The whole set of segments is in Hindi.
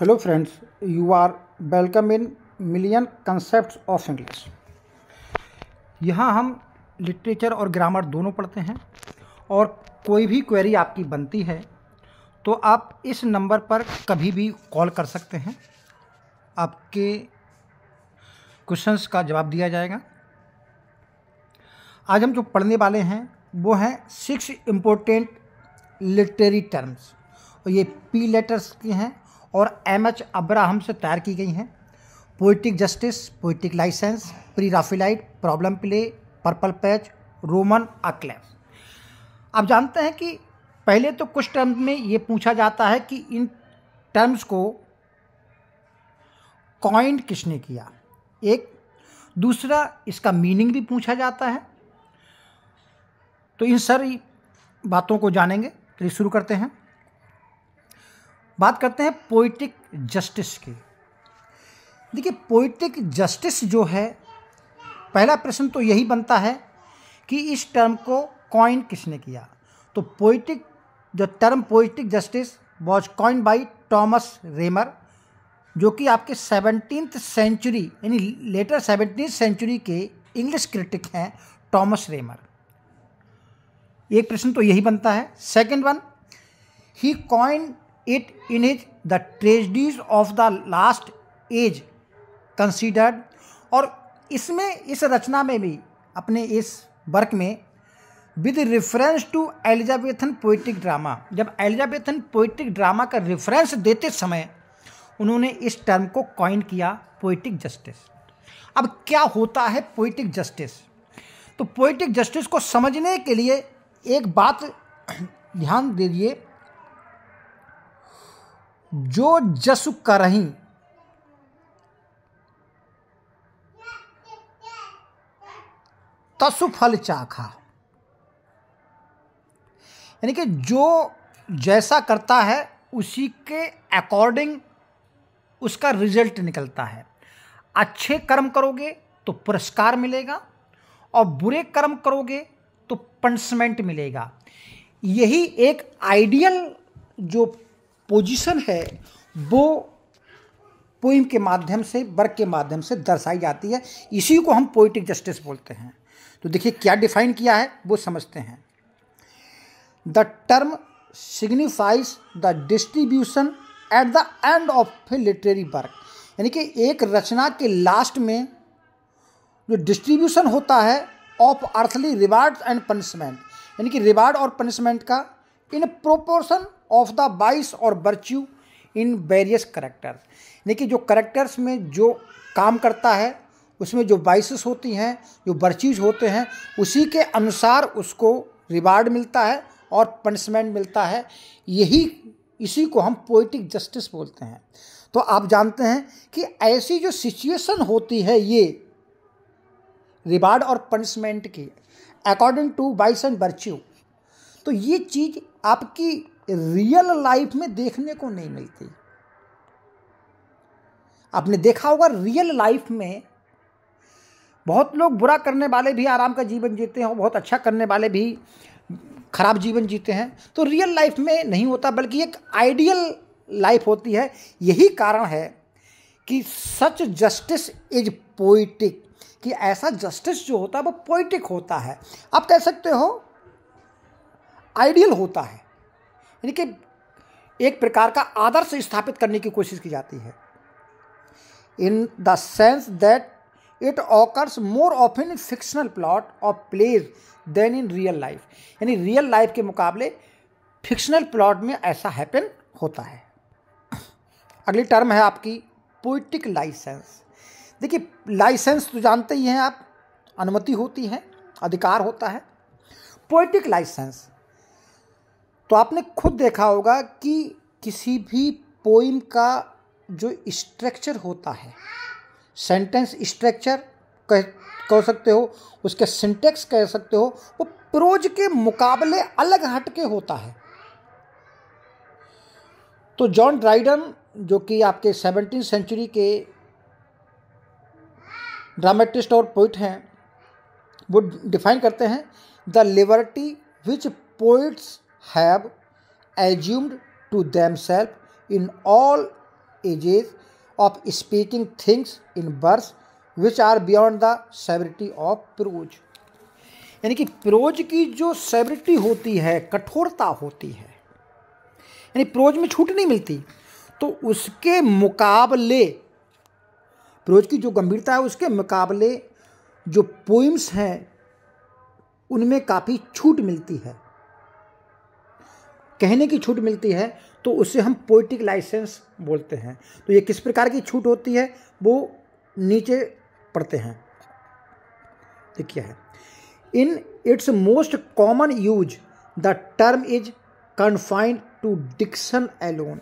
hello friends you are welcome in million concept of English यहाँ हम लिटरेचर और ग्रामर दोनों पढ़ते हैं और कोई भी क्वेरी आपकी बनती है तो आप इस नंबर पर कभी भी कॉल कर सकते हैं आपके क्वेश्चंस का जवाब दिया जाएगा आज हम जो पढ़ने वाले हैं वो हैं सिक्स इम्पोर्टेंट लिटरेरी टर्म्स और ये पी लेटर्स की हैं और एम एच अब्राहम से तैयार की गई हैं poetic justice poetic licence pre Raphaelite problem play purple patch Roman अक्लेस आप जानते हैं कि पहले तो कुछ टर्म्स में ये पूछा जाता है कि इन टर्म्स को कॉइन किसने किया एक दूसरा इसका मीनिंग भी पूछा जाता है तो इन सारी बातों को जानेंगे तो शुरू करते हैं बात करते हैं पोइटिक जस्टिस की देखिए पोइटिक जस्टिस जो है पहला प्रश्न तो यही बनता है कि इस टर्म को कॉइन किसने किया तो पोइटिक जो term poetic justice was coin by Thomas Rymer जो कि आपके सेवनटीन सेंचुरी यानी लेटर सेवनटीन सेंचुरी के इंग्लिश क्रिटिक हैं टॉमस रेमर एक प्रश्न तो यही बनता है सेकंड वन ही coin it in his the tragedies of the last age considered और इसमें इस रचना में भी अपने इस वर्क में with reference to Elizabethan poetic drama जब एलिजाबेथन पोइटिक ड्रामा का रेफरेंस देते समय उन्होंने इस टर्म को कॉइन किया पोइटिक जस्टिस अब क्या होता है पोइटिक जस्टिस तो पोइटिक जस्टिस को समझने के लिए एक बात ध्यान दीजिए जो जसु करही तसु फल चाखा यानी कि जो जैसा करता है उसी के अकॉर्डिंग उसका रिजल्ट निकलता है अच्छे कर्म करोगे तो पुरस्कार मिलेगा और बुरे कर्म करोगे तो पनिशमेंट मिलेगा यही एक आइडियल जो पोजीशन है वो पोइम के माध्यम से वर्क के माध्यम से दर्शाई जाती है इसी को हम पोइटिक जस्टिस बोलते हैं तो देखिए क्या डिफाइन किया है वो समझते हैं the term signifies the distribution at the end of a literary work यानी कि एक रचना के लास्ट में जो डिस्ट्रीब्यूशन होता है of earthly reward and punishment यानी कि रिवार्ड और पनिशमेंट का इन प्रोपोर्शन ऑफ द बाइस और बर्च्यू इन वेरियस करेक्टर्स यानी कि जो करेक्टर्स में जो काम करता है उसमें जो बाइसेस होती हैं जो वर्च्यूज होते हैं उसी के अनुसार उसको रिवार्ड मिलता है और पनिशमेंट मिलता है यही इसी को हम पोइटिक जस्टिस बोलते हैं तो आप जानते हैं कि ऐसी जो सिचुएशन होती है ये रिवार्ड और पनिशमेंट की अकॉर्डिंग टू बाइस एंड बर्च्यू तो ये चीज़ आपकी रियल लाइफ में देखने को नहीं मिलती आपने देखा होगा रियल लाइफ में बहुत लोग बुरा करने वाले भी आराम का जीवन जीते हैं और बहुत अच्छा करने वाले भी खराब जीवन जीते हैं तो रियल लाइफ में नहीं होता बल्कि एक आइडियल लाइफ होती है यही कारण है कि सच जस्टिस इज पोइटिक कि ऐसा जस्टिस जो होता है वो पोइटिक होता है आप कह सकते हो आइडियल होता है यानी कि एक प्रकार का आदर्श स्थापित करने की कोशिश की जाती है in the sense that it occurs more of in fictional plot और plays than in real life यानी रियल लाइफ के मुकाबले फिक्शनल प्लॉट में ऐसा हैपन होता है अगली टर्म है आपकी पोइटिक लाइसेंस देखिए लाइसेंस तो जानते ही हैं आप अनुमति होती है अधिकार होता है पोइटिक लाइसेंस तो आपने खुद देखा होगा कि किसी भी पोइम का जो स्ट्रक्चर होता है सेंटेंस स्ट्रक्चर कह कह सकते हो उसके सिंटेक्स कह सकते हो वो प्रोज के मुकाबले अलग हटके होता है तो जॉन ड्राइडन जो कि आपके सेवनटीन सेंचुरी के ड्रामेटिस्ट और पोइट हैं वो डिफाइन करते हैं the liberty which poets have assumed to themselves in all ages of speaking things in verse which are beyond the severity of prose यानी कि प्रोज की जो सेवरिटी होती है कठोरता होती है यानी प्रोज में छूट नहीं मिलती तो उसके मुकाबले प्रोज की जो गंभीरता है उसके मुकाबले जो पोइम्स हैं उनमें काफ़ी छूट मिलती है कहने की छूट मिलती है तो उसे हम पोइटिक लाइसेंस बोलते हैं तो ये किस प्रकार की छूट होती है वो नीचे पढ़ते हैं देखिए है in its most common use the term is confined to diction alone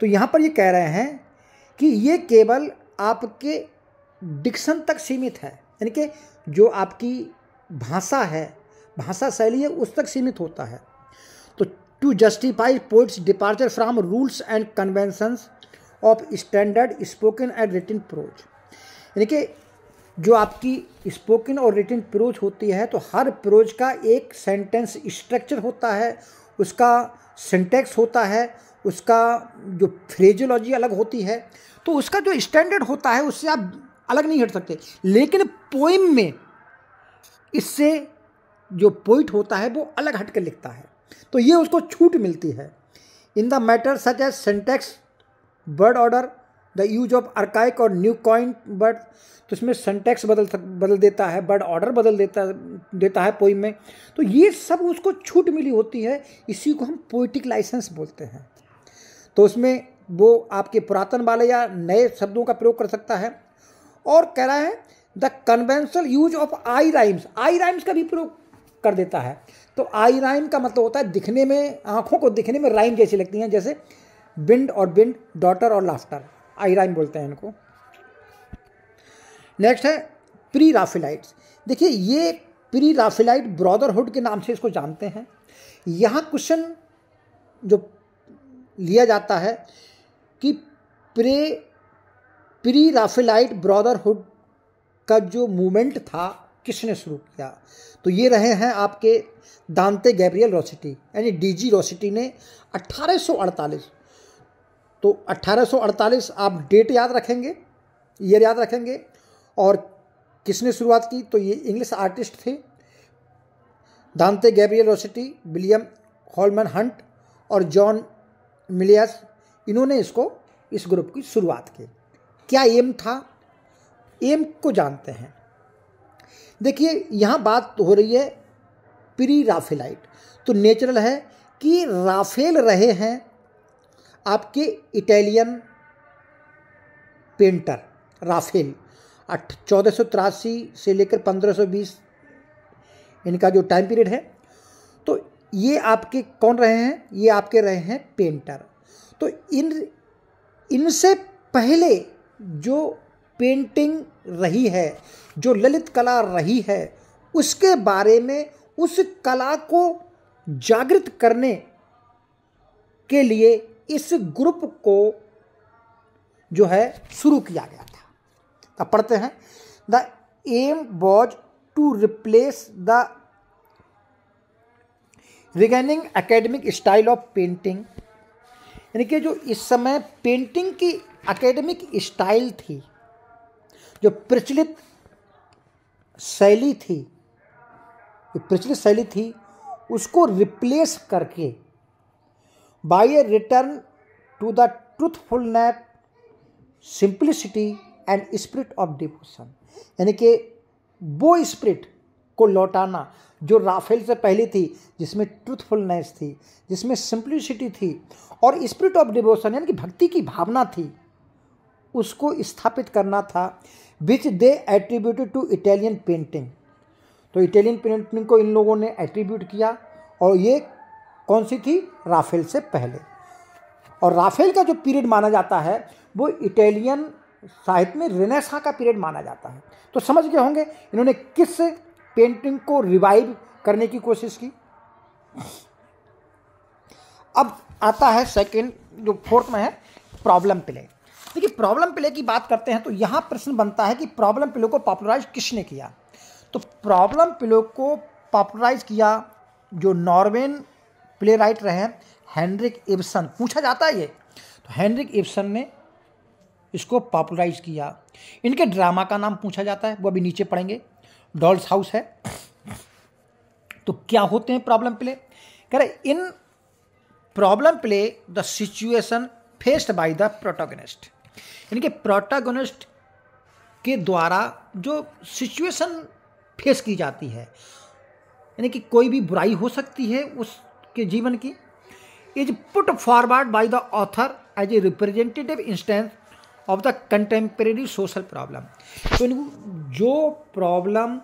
तो यहाँ पर ये कह रहे हैं कि ये केवल आपके डिक्शन तक सीमित है यानी कि जो आपकी भाषा है भाषा शैली है उस तक सीमित होता है to justify poets departure from rules and conventions of standard spoken and written prose यानी कि जो आपकी स्पोकन और रिटिन प्रोज होती है तो हर प्रोज का एक सेंटेंस स्ट्रक्चर होता है उसका सिंटेक्स होता है उसका जो फ्रेजोलॉजी अलग होती है तो उसका जो स्टैंडर्ड होता है उससे आप अलग नहीं हट सकते लेकिन पोइम में इससे जो पोइट होता है वो अलग हट कर लिखता है तो ये उसको छूट मिलती है in the matter such as syntax word order the use of archaic और न्यू कॉइन बर्ड तो इसमें सेंटेक्स बदल बदल देता है बर्ड ऑर्डर बदल देता देता है पोइम में तो ये सब उसको छूट मिली होती है इसी को हम पोइटिक लाइसेंस बोलते हैं तो उसमें वो आपके पुरातन वाले या नए शब्दों का प्रयोग कर सकता है और कह रहा है the conventional use of eye rhymes eye rhymes का भी प्रयोग कर देता है तो आई राइन का मतलब होता है दिखने में आँखों को दिखने में राइन जैसी लगती हैं जैसे बिंड और बिंड डॉटर और लाफ्टर आई राइन बोलते हैं इनको नेक्स्ट है प्री राफिलाइट्स देखिए ये प्री राफेलाइट ब्रदरहुड के नाम से इसको जानते हैं यहाँ क्वेश्चन जो लिया जाता है कि प्रे प्री राफेलाइट ब्रदरहुड का जो मूवमेंट था किसने शुरू किया तो ये रहे हैं आपके दांते गैब्रियल रोसिटी यानी डीजी रोसिटी ने 1848 तो 1848 आप डेट याद रखेंगे ईयर याद रखेंगे और किसने शुरुआत की तो ये इंग्लिश आर्टिस्ट थे Dante Gabriel Rossetti William Holman Hunt और जॉन मिलियस इन्होंने इसको इस ग्रुप की शुरुआत की क्या एम था एम को जानते हैं देखिए यहाँ बात हो रही है प्री राफेलाइट तो नेचुरल है कि राफेल रहे हैं आपके इटालियन पेंटर राफेल अठ चौदह सौ तिरासी से लेकर पंद्रह सौ बीस इनका जो टाइम पीरियड है तो ये आपके कौन रहे हैं ये आपके रहे हैं पेंटर तो इन इनसे पहले जो पेंटिंग रही है जो ललित कला रही है उसके बारे में उस कला को जागृत करने के लिए इस ग्रुप को जो है शुरू किया गया था अब पढ़ते हैं the aim was to replace the reigning academic style of painting यानी कि जो इस समय पेंटिंग की एकेडमिक स्टाइल थी जो प्रचलित शैली थी जो प्रचलित शैली थी उसको रिप्लेस करके by return to the truthfulness simplicity and spirit of devotion यानी कि वो स्पिरिट को लौटाना जो राफेल से पहले थी जिसमें ट्रूथफुलनेस थी जिसमें सिंप्लिसिटी थी और स्पिरिट ऑफ डिवोशन यानी कि भक्ति की भावना थी उसको स्थापित करना था which they attributed to Italian painting तो इटालियन पेंटिंग को इन लोगों ने एट्रीब्यूट किया और ये कौन सी थी राफेल से पहले और राफेल का जो पीरियड माना जाता है वो इटालियन साहित्य में रेनेसा का पीरियड माना जाता है तो समझ गए होंगे इन्होंने किस पेंटिंग को रिवाइव करने की कोशिश की अब आता है सेकंड जो फोर्थ में है प्रॉब्लम प्ले देखिए प्रॉब्लम प्ले की बात करते हैं तो यहाँ प्रश्न बनता है कि प्रॉब्लम प्ले को पॉपुलराइज किसने किया तो प्रॉब्लम प्ले को पॉपुलराइज किया जो नॉर्वेन प्ले राइट रहे हैं हैंनरिक इब्सन पूछा जाता है ये तो हैंनरिक इब्सन ने इसको पॉपुलराइज किया इनके ड्रामा का नाम पूछा जाता है वो अभी नीचे पढ़ेंगे डॉल्स हाउस है तो क्या होते हैं प्रॉब्लम प्ले कह रहे in problem play the situation faced by the protagonist यानी कि प्रोटागोनिस्ट के द्वारा जो सिचुएशन फेस की जाती है यानी कि कोई भी बुराई हो सकती है उसके जीवन की is put forward by the author as a representative instance of the contemporary social problem तो जो प्रॉब्लम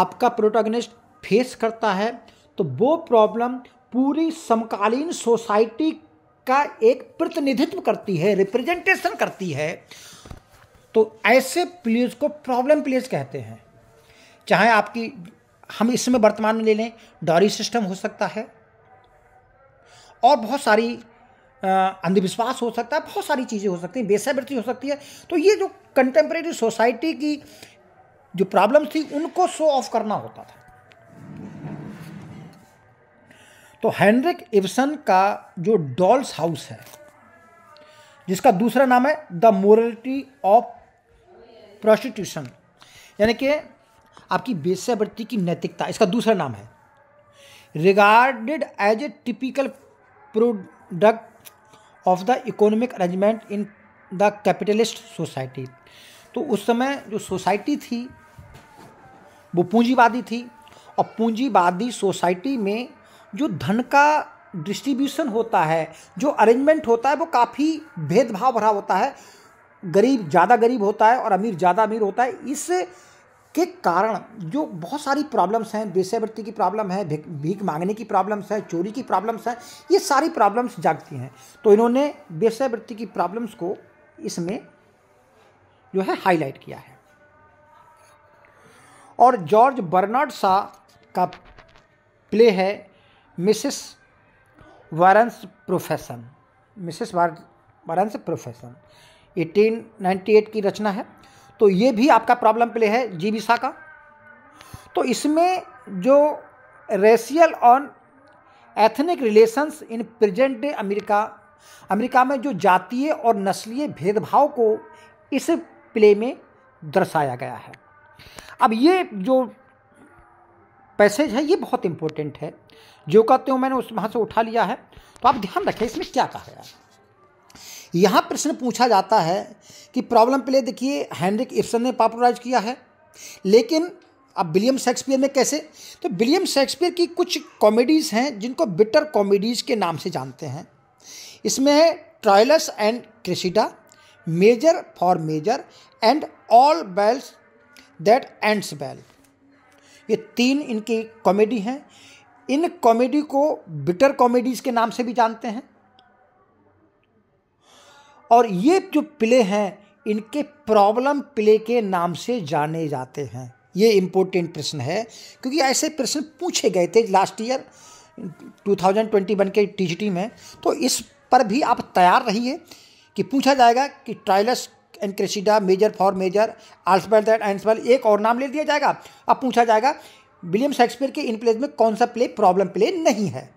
आपका प्रोटागोनिस्ट फेस करता है तो वो प्रॉब्लम पूरी समकालीन सोसाइटी का एक प्रतिनिधित्व करती है रिप्रेजेंटेशन करती है तो ऐसे प्लेयर्स को प्रॉब्लम प्लेयर्स कहते हैं चाहे आपकी हम इसमें वर्तमान में ले लें डॉरी सिस्टम हो सकता है और बहुत सारी अंधविश्वास हो सकता है बहुत सारी चीज़ें हो सकती हैं बेसावृत्ति हो सकती है तो ये जो कंटेम्प्रेरी सोसाइटी की जो प्रॉब्लम थी उनको शो ऑफ करना होता था तो हैंड्रिक इवसन का जो डॉल्स हाउस है जिसका दूसरा नाम है द मोरलिटी ऑफ प्रोस्टिट्यूशन यानी कि आपकी बेस्यावृत्ति की नैतिकता इसका दूसरा नाम है regarded as a typical product of the economic arrangement in the capitalist society तो उस समय जो सोसाइटी थी वो पूंजीवादी थी और पूंजीवादी सोसाइटी में जो धन का डिस्ट्रीब्यूशन होता है जो अरेंजमेंट होता है वो काफ़ी भेदभाव भरा होता है गरीब ज़्यादा गरीब होता है और अमीर ज़्यादा अमीर होता है इस के कारण जो बहुत सारी प्रॉब्लम्स हैं वेश्यावृत्ति की प्रॉब्लम है भीख मांगने की प्रॉब्लम्स है चोरी की प्रॉब्लम्स हैं ये सारी प्रॉब्लम्स जागती हैं तो इन्होंने वेश्यावृत्ति की प्रॉब्लम्स को इसमें जो है हाईलाइट किया है और जॉर्ज बर्नार्ड शाह का प्ले है Mrs Warren's profession Mrs Warren's profession 1898 की रचना है तो ये भी आपका प्रॉब्लम प्ले है जीविसा का तो इसमें जो racial and ethnic relations in present day America America में जो जातीय और नस्लीय भेदभाव को इस प्ले में दर्शाया गया है अब ये जो पैसेज है ये बहुत इंपॉर्टेंट है जो कहते हो मैंने उस वहाँ से उठा लिया है तो आप ध्यान रखें इसमें क्या कहा गया यहाँ प्रश्न पूछा जाता है कि प्रॉब्लम प्ले देखिए हैंनरिक इफ्सन ने पॉपुलराइज किया है लेकिन अब विलियम शेक्सपियर ने कैसे तो विलियम शेक्सपियर की कुछ कॉमेडीज़ हैं जिनको बिटर कॉमेडीज़ के नाम से जानते हैं इसमें है Troilus and Cressida Measure for Measure and all's बेल्स दैट एंड्स बेल ये तीन इनकी कॉमेडी हैं इन कॉमेडी को बिटर कॉमेडीज के नाम से भी जानते हैं और ये जो प्ले हैं इनके प्रॉब्लम प्ले के नाम से जाने जाते हैं ये इम्पोर्टेंट प्रश्न है क्योंकि ऐसे प्रश्न पूछे गए थे लास्ट ईयर 2021 के टीजीटी में तो इस पर भी आप तैयार रहिए कि पूछा जाएगा कि Troilus and Cressida Measure for Measure all's well that ends well एक और नाम ले दिया जाएगा अब पूछा जाएगा विलियम शेक्सपियर के इन प्लेज में कौन सा प्ले प्रॉब्लम प्ले नहीं है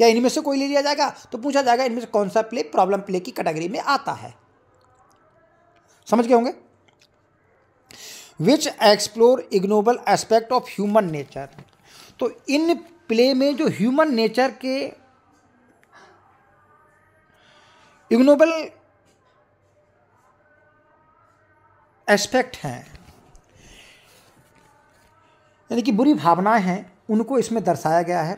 या इनमें से कोई ले लिया जाएगा तो पूछा जाएगा इनमें से कौन सा प्ले प्रॉब्लम प्ले की कैटेगरी में आता है समझ गए होंगे which explore ignoble aspect of human nature तो इन प्ले में जो ह्यूमन नेचर के इग्नोबल एस्पेक्ट हैं यानी कि बुरी भावनाएं हैं उनको इसमें दर्शाया गया है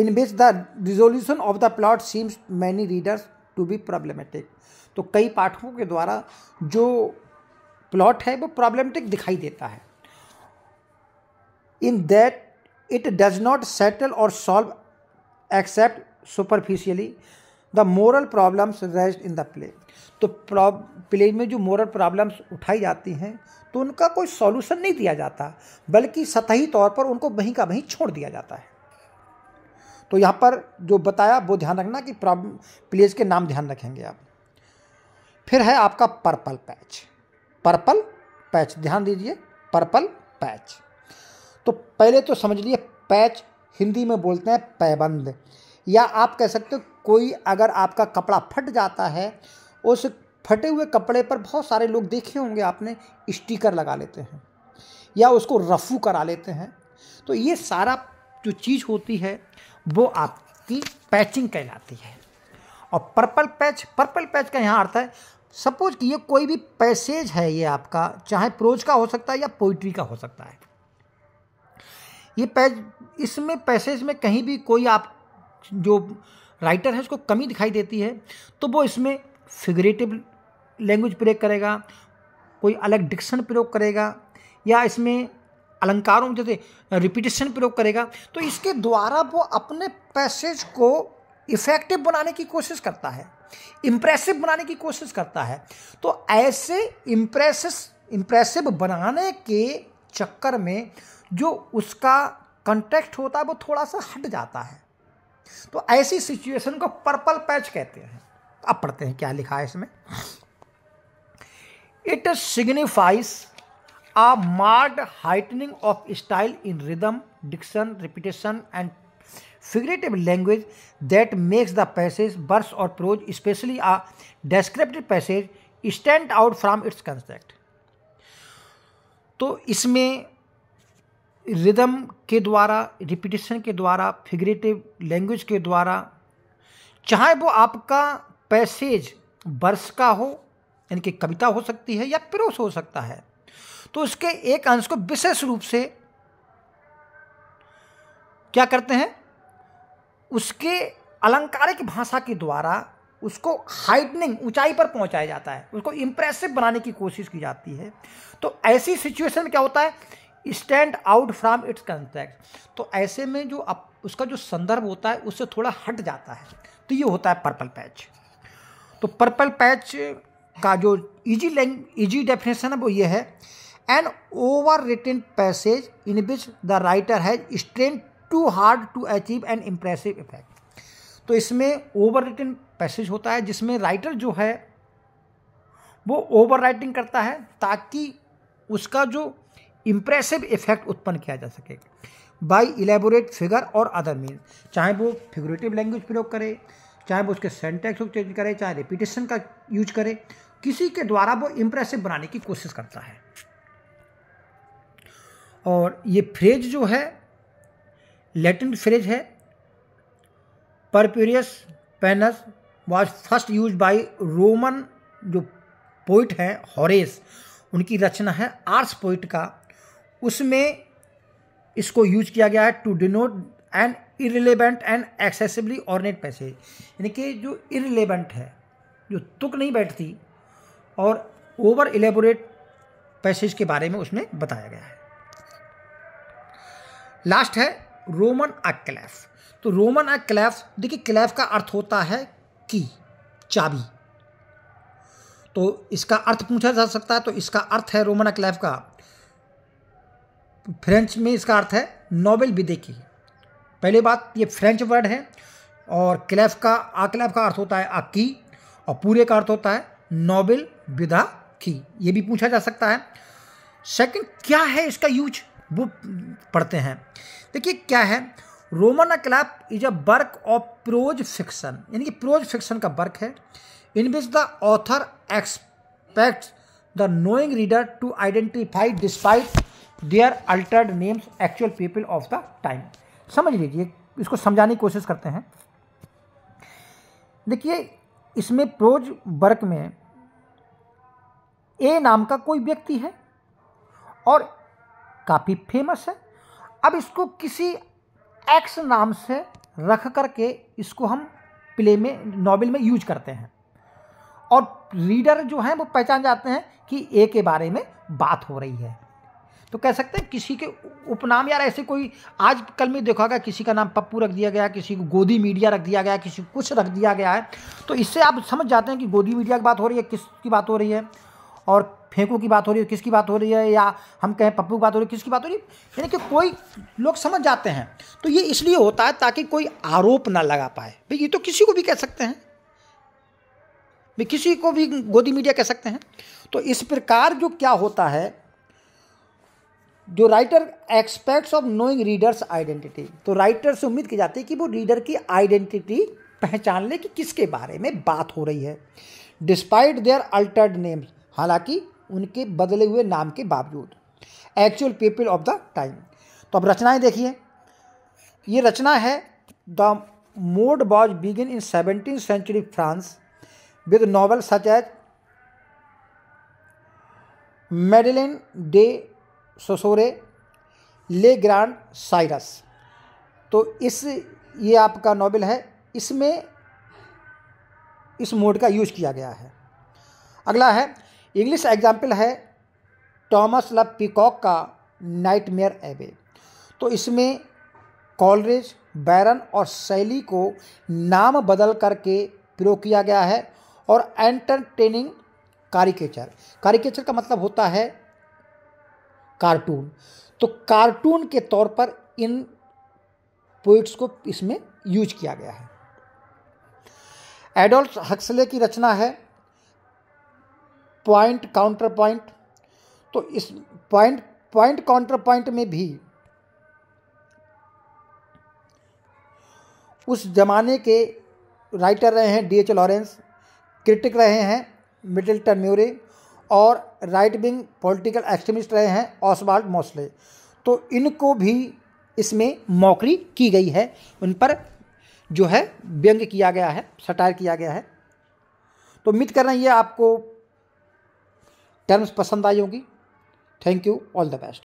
in which the resolution of the plot seems many readers to be problematic तो कई पाठकों के द्वारा जो प्लॉट है वो प्रॉब्लमेटिक दिखाई देता है in that it does not settle or solve except superficially the moral problems raise in the play तो प्लेज में जो मोरल प्रॉब्लम्स उठाई जाती हैं तो उनका कोई सॉल्यूशन नहीं दिया जाता बल्कि सतही तौर पर उनको वहीं का वहीं छोड़ दिया जाता है तो यहाँ पर जो बताया वो ध्यान रखना कि प्लेज के नाम ध्यान रखेंगे आप फिर है आपका पर्पल पैच पर्पल पैच ध्यान दीजिए पर्पल पैच तो पहले तो समझ लिए पैच हिंदी में बोलते हैं पैबंद या आप कह सकते हो कोई अगर आपका कपड़ा फट जाता है उस फटे हुए कपड़े पर बहुत सारे लोग देखे होंगे आपने स्टिकर लगा लेते हैं या उसको रफू करा लेते हैं तो ये सारा जो चीज़ होती है वो आपकी पैचिंग कहलाती है और पर्पल पैच पर्पल पैच का यहाँ अर्थ है सपोज कि ये कोई भी पैसेज है ये आपका चाहे प्रोज का हो सकता है या पोइट्री का हो सकता है ये पैज इसमें पैसेज में कहीं भी कोई आप जो राइटर है उसको कमी दिखाई देती है तो वो इसमें फिगरेटिव लैंग्वेज प्रयोग करेगा कोई अलग डिक्शन प्रयोग करेगा या इसमें अलंकारों जैसे रिपीटेशन प्रयोग करेगा तो इसके द्वारा वो अपने पैसेज को इफेक्टिव बनाने की कोशिश करता है इम्प्रेसिव बनाने की कोशिश करता है तो ऐसे इम्प्रेसिस इम्प्रेसिव बनाने के चक्कर में जो उसका कंटेक्ट होता है वो थोड़ा सा हट जाता है तो ऐसी सिचुएशन को पर्पल पैच कहते हैं अब पढ़ते हैं क्या लिखा है इसमें it signifies a marked heightening of style in rhythm diction repetition and figurative language that makes the passage verse or prose especially a descriptive passage stand out from its concept तो इसमें रिदम के द्वारा रिपीटेशन के द्वारा फिगरेटिव लैंग्वेज के द्वारा चाहे वो आपका पैसेज वर्ष का हो यानी कि कविता हो सकती है या पिरोस हो सकता है तो उसके एक अंश को विशेष रूप से क्या करते हैं उसके अलंकारिक भाषा के द्वारा उसको हाइटनिंग ऊंचाई पर पहुंचाया जाता है उसको इंप्रेसिव बनाने की कोशिश की जाती है तो ऐसी सिचुएशन में क्या होता है stand out from its context तो ऐसे में जो अप, उसका जो संदर्भ होता है उससे थोड़ा हट जाता है तो ये होता है पर्पल पैच तो पर्पल पैच का जो इजी लैंग इजी डेफिनेशन है वो ये है an over written passage in which the writer has strain too hard to achieve an impressive effect तो इसमें ओवर रिटेन पैसेज होता है जिसमें राइटर जो है वो ओवर राइटिंग करता है ताकि उसका जो इम्प्रेसिव इफेक्ट उत्पन्न किया जा सके by elaborate figure or other mean चाहे वो फिगरेटिव लैंग्वेज प्रयोग करे चाहे वो उसके सेंटेक्स को चेंज करे चाहे रिपीटेशन का यूज करे किसी के द्वारा वो इम्प्रेसिव बनाने की कोशिश करता है और ये फ्रेज जो है लैटिन फ्रेज है परप्यूरियस पेनस was first use by Roman जो पोइट हैं हॉरेस उनकी रचना है आर्स पोइट का उसमें इसको यूज किया गया है to denote an irrelevant and excessively ornate passage यानी कि जो इरेलीवेंट है जो तुक नहीं बैठती और ओवर एलेबोरेट पैसेज के बारे में उसमें बताया गया है लास्ट है रोमन आ क्लैफ तो रोमन आ क्लैफ देखिए क्लैफ का अर्थ होता है की चाबी तो इसका अर्थ पूछा जा सकता है तो इसका अर्थ है रोमन अक्लैफ क्लैफ का फ्रेंच में इसका अर्थ है नोबेल विदे की पहली बात ये फ्रेंच वर्ड है और क्लेफ का आक्लेफ का अर्थ होता है अक्की और पूरे का अर्थ होता है नोबेल विदा की ये भी पूछा जा सकता है सेकंड क्या है इसका यूज वो पढ़ते हैं देखिए क्या है roman clef is a work of prose fiction यानी कि प्रोज फिक्शन का वर्क है in which the author expect the knowing reader to identify despite their altered names actual people of the time समझ लीजिए इसको समझाने की कोशिश करते हैं देखिए इसमें प्रोज वर्क में ए नाम का कोई व्यक्ति है और काफ़ी फेमस है अब इसको किसी एक्स नाम से रख करके इसको हम प्ले में नॉवल में यूज करते हैं और रीडर जो हैं वो पहचान जाते हैं कि ए के बारे में बात हो रही है तो कह सकते हैं किसी के उपनाम यार ऐसे कोई आज कल में देखा गया किसी का नाम पप्पू रख दिया गया किसी को गोदी मीडिया रख दिया गया किसी को कुछ रख दिया गया है तो इससे आप समझ जाते हैं कि गोदी मीडिया की बात हो रही है किसकी बात हो रही है और फेंकू की बात हो रही है किसकी बात हो रही है या हम कहें पप्पू की बात हो रही है किसकी बात हो रही है यानी कि कोई लोग समझ जाते हैं तो ये इसलिए होता है ताकि कोई आरोप ना लगा पाए भाई ये तो किसी को भी कह सकते हैं भाई किसी को भी गोदी मीडिया कह सकते हैं तो इस प्रकार जो क्या होता है जो writer expects of knowing readers identity तो राइटर से उम्मीद की जाती है कि वो रीडर की आइडेंटिटी पहचान ले कि किसके बारे में बात हो रही है डिस्पाइट देयर अल्टर्ड नेम्स हालांकि उनके बदले हुए नाम के बावजूद actual people of the time तो अब रचनाएं देखिए ये रचना है the mode was begin in seventeen century France with novel such as Madeleine de Scudery le grand Cyrus तो इस ये आपका नॉवल है इसमें इस मोड का यूज किया गया है अगला है इंग्लिश एग्जाम्पल है टॉमस लब पिकॉक का नाइट मेयर एवे तो इसमें कॉलरेज बैरन और शैली को नाम बदल करके प्रयोग किया गया है और एंटरटेनिंग कारिकेचर कारिकेचर का मतलब होता है कार्टून तो कार्टून के तौर पर इन पोइट्स को इसमें यूज किया गया है एडोल्ट हक्सले की रचना है पॉइंट काउंटर पॉइंट तो इस पॉइंट पॉइंट काउंटर पॉइंट में भी उस जमाने के राइटर रहे हैं डी एच लॉरेंस क्रिटिक रहे हैं मिडिल्टन म्यूरे और राइट विंग पॉलिटिकल एक्सट्रीमिस्ट रहे हैं ऑसवाल्ड मोसले तो इनको भी इसमें मौकरी की गई है उन पर जो है व्यंग किया गया है सटायर किया गया है तो उम्मीद कर रहे हैं ये आपको टर्म्स पसंद आई होगी thank you all the best